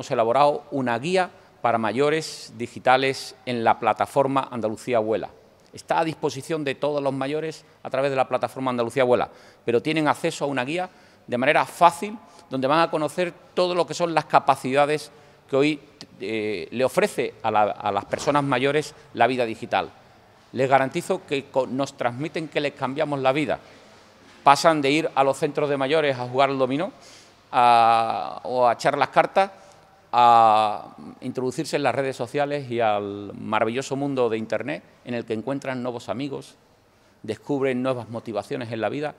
hemos elaborado una guía para mayores digitales en la plataforma Andalucía Abuela. Está a disposición de todos los mayores a través de la plataforma Andalucía Abuela, pero tienen acceso a una guía de manera fácil, donde van a conocer todo lo que son las capacidades que hoy eh, le ofrece a, las personas mayores la vida digital. Les garantizo que nos transmiten que les cambiamos la vida. Pasan de ir a los centros de mayores a jugar el dominó o a echar las cartas a introducirse en las redes sociales y al maravilloso mundo de Internet en el que encuentran nuevos amigos, descubren nuevas motivaciones en la vida.